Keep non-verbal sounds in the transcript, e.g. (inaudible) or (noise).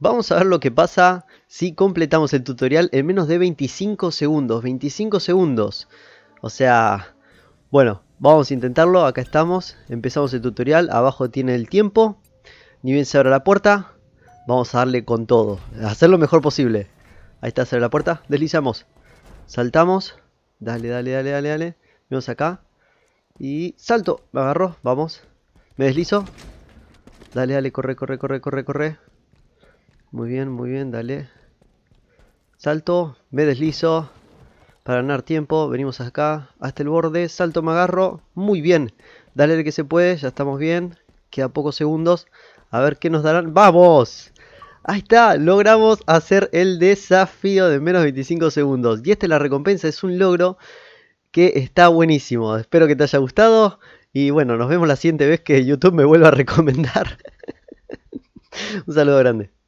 Vamos a ver lo que pasa si completamos el tutorial en menos de 25 segundos. 25 segundos. O sea, bueno, vamos a intentarlo. Acá estamos. Empezamos el tutorial. Abajo tiene el tiempo. Ni bien se abre la puerta. Vamos a darle con todo. A hacer lo mejor posible. Ahí está, se abre la puerta. Deslizamos. Saltamos. Dale, dale, dale, dale, dale. Vamos acá. Y salto. Me agarro. Vamos. Me deslizo. Dale, dale, corre, corre, corre, corre, corre. Muy bien, muy bien, dale. Salto, me deslizo. Para ganar tiempo, venimos acá, hasta el este borde, salto, me agarro. Muy bien, dale el que se puede, ya estamos bien. Queda pocos segundos. A ver qué nos darán. ¡Vamos! Ahí está, logramos hacer el desafío de menos 25 segundos. Y esta es la recompensa, es un logro que está buenísimo. Espero que te haya gustado. Y bueno, nos vemos la siguiente vez que YouTube me vuelva a recomendar. (laughs) un saludo grande.